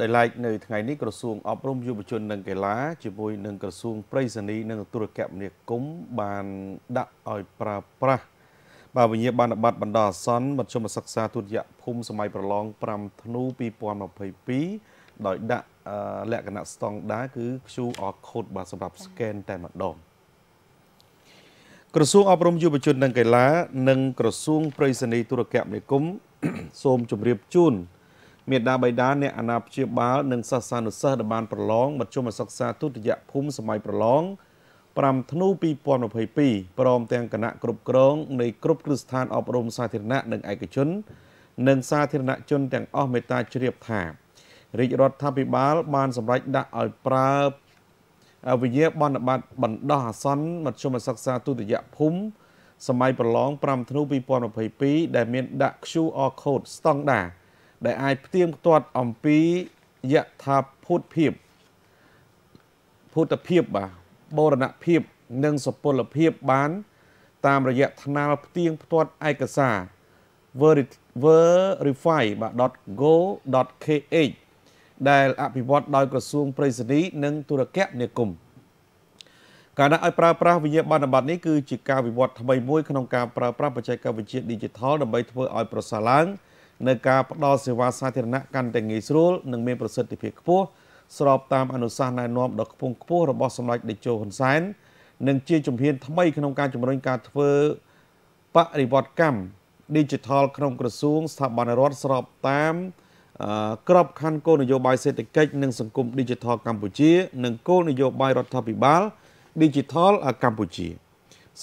ដោយឡែកនៅថ្ងៃនេះក្រសួងអប់រំយុវជននិងកីឡាជាមួយនឹងក្រសួងប្រៃសណីនិងទូរគមនាគមន៍បានដាក់ឲ្យប្រើប្រាស់បាទវិញ្ញាបនបត្របណ្ដោះអាសន្នមធ្យមសិក្សាទុតិយភូមិសម័យប្រឡង5ធ្នូ2022ដោយដាក់លក្ខណៈស្តង់ដារគឺ QR code បាទសម្រាប់ scan តែម្ដងក្រសួងអប់រំយុវជននិងកីឡា និងក្រសួងប្រៃសណីទូរគមនាគមន៍សូមជម្រាបជូនមេដាបៃតាអ្នក អាណាព្យាបាលនិងសាសានុសិស្សដែលបានប្រឡងមធ្យមសិក្សាទុតិយភូមិសម័យប្រឡង5ធ្នូ2022ព្រមទាំងគណៈគ្រប់គ្រងនៃគ្រប់គ្រឹះស្ថានអប់រំសាធារណៈនិងឯកជន និងសាធារណជន ទាំងអស់មេត្តាជ្រាបថារាជរដ្ឋាភិបាល បានសម្រេចដាក់ឲ្យប្រើវិញ្ញាបនបត្របណ្ដោះអាសន្នមធ្យមសិក្សាទុតិយភូមិសម័យប្រឡង5ធ្នូ2022ដែលមានដាក់ QR code ស្តង់ដារដែលអាចផ្ទៀងផ្ទាត់អំពីយថាភូតភាពភូតភាពបាទបូរណភាពនិងសពលភាពបាន តាមរយៈថ្នាលផ្ទៀងផ្ទាត់ឯកសារ verify បាទ .go.kh ដែលអភិវឌ្ឍដោយក្រសួងប្រៃសណីនិង ទូរគមនាគមន៍ការដាក់ឲ្យប្រើប្រាស់វិញ្ញាបនបត្រនេះគឺជាការវិវត្តថ្មីមួយក្នុងការប្រើប្រាស់បច្ចេកវិទ្យា Digital ដើម្បីធ្វើឲ្យប្រសើរឡើងនៅការផ្តល់សេវាសាធារណៈកាន់តែងាយស្រួលនិងមានប្រសិទ្ធភាពខ្ពស់ស្របតាមអនុសាសន៍ណែនាំដ៏ខ្ពង់ខ្ពស់របស់សម្ដេចតេជោហ៊ុនសែននិងជាជំហានថ្មីក្នុងការជំរុញការធ្វើបរិវត្តកម្ម Digital ក្នុងក្រសួងស្ថាប័នរដ្ឋស្របតាមក្របខ័ណ្ឌគោលនយោបាយសេដ្ឋកិច្ចនិងសង្គម Digital កម្ពុជានិងគោលនយោបាយរដ្ឋាភិបាល Digital កម្ពុជា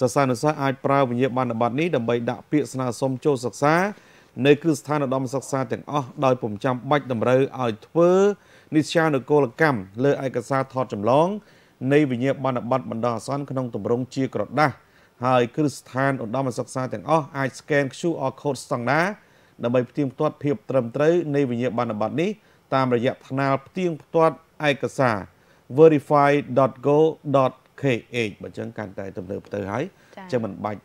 សិស្សានុសិស្សអាចប្រើវិញ្ញាបនបត្រនេះដើម្បីដាក់ពាក្យស្នើសុំចូលសិក្សានៅគ្រឹះស្ថានឧត្តមសិក្សា ទាំងអស់ដោយពុំចាំបាច់តម្រូវឲ្យធ្វើនិស្សានុកូលកម្មលើឯកសារថតចម្លងនៃវិញ្ញាបនបត្របណ្ដោះអាសន្នក្នុងទម្រង់ជាក្រដាស់ហើយគ្រឹះស្ថានឧត្តមសិក្សាទាំងអស់អាច scan QR code ស្តង់ដារដើម្បីផ្ទៀងផ្ទាត់ភាពត្រឹមត្រូវនៃវិញ្ញាបនបត្រនេះតាមរយៈថ្នាលផ្ទៀងផ្ទាត់ឯកសារ verify.go.kh បើអញ្ចឹងកាន់តែទំនើបទៅហើយអញ្ចឹងមិនបាច់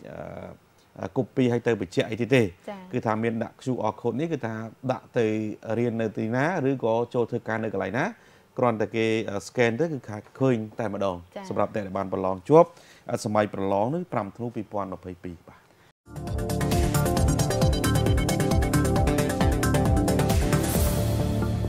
copy ឲ្យទៅបញ្ជាក់អីទៀតទេគឺថាមានដាក់ QR code នេះគឺថាដាក់ទៅរៀននៅទីណាឬក៏ចូលធ្វើការនៅកន្លែងណាគ្រាន់តែគេ scan ទៅគឺខាឃើញតែម្ដងសម្រាប់អ្នកដែលបានប្រឡងជាប់សម័យប្រឡងនេះ5ធ្នូ2022បាទ